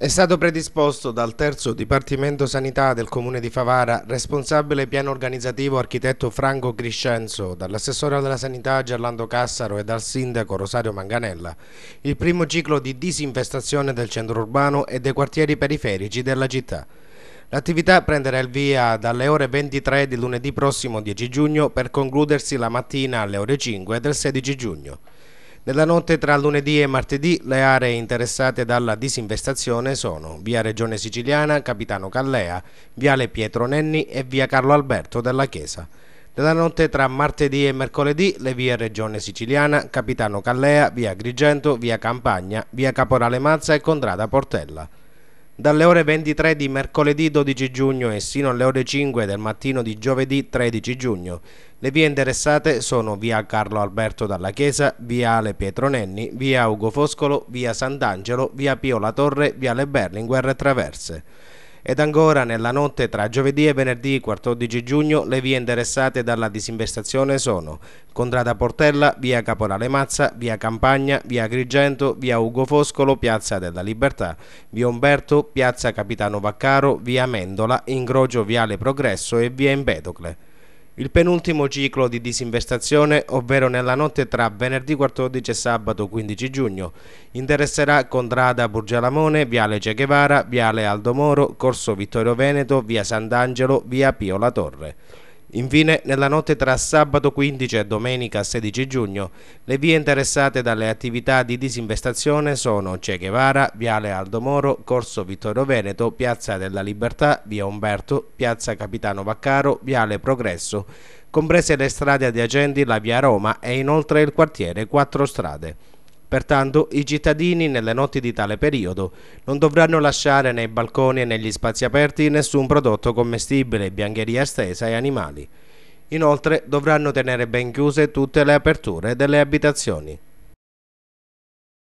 È stato predisposto dal terzo Dipartimento Sanità del Comune di Favara, responsabile piano organizzativo architetto Franco Criscenzo, dall'assessore della Sanità Gerlando Cassaro e dal sindaco Rosario Manganella, il primo ciclo di disinfestazione del centro urbano e dei quartieri periferici della città. L'attività prenderà il via dalle ore 23 di lunedì prossimo 10 giugno per concludersi la mattina alle ore 5 del 16 giugno. Nella notte tra lunedì e martedì le aree interessate dalla disinvestazione sono via Regione Siciliana, Capitano Callea, viale Pietro Nenni e via Carlo Alberto della Chiesa. Nella notte tra martedì e mercoledì le vie Regione Siciliana, Capitano Callea, via Grigento, via Campagna, via Caporale Mazza e Contrada Portella dalle ore 23 di mercoledì 12 giugno e sino alle ore 5 del mattino di giovedì 13 giugno. Le vie interessate sono via Carlo Alberto Dalla Chiesa, via Ale Pietro Nenni, via Ugo Foscolo, via Sant'Angelo, via Pio La Torre, via Le Berlinguer e Traverse. Ed ancora nella notte tra giovedì e venerdì 14 giugno le vie interessate dalla disinvestazione sono Contrada Portella, via Caporale Mazza, via Campagna, via Agrigento, via Ugo Foscolo, piazza della Libertà, via Umberto, piazza Capitano Vaccaro, via Mendola, incrocio viale Progresso e via Empedocle. Il penultimo ciclo di disinvestazione, ovvero nella notte tra venerdì 14 e sabato 15 giugno, interesserà Contrada Burgialamone, Viale Che Guevara, Viale Aldomoro, Corso Vittorio Veneto, Via Sant'Angelo, Via Pio La Torre. Infine, nella notte tra sabato 15 e domenica 16 giugno, le vie interessate dalle attività di disinvestazione sono Che Guevara, Viale Aldo Moro, Corso Vittorio Veneto, Piazza della Libertà, Via Umberto, Piazza Capitano Vaccaro, Viale Progresso, comprese le strade adiacenti la Via Roma e inoltre il quartiere Quattro Strade. Pertanto i cittadini nelle notti di tale periodo non dovranno lasciare nei balconi e negli spazi aperti nessun prodotto commestibile, biancheria estesa e animali. Inoltre dovranno tenere ben chiuse tutte le aperture delle abitazioni.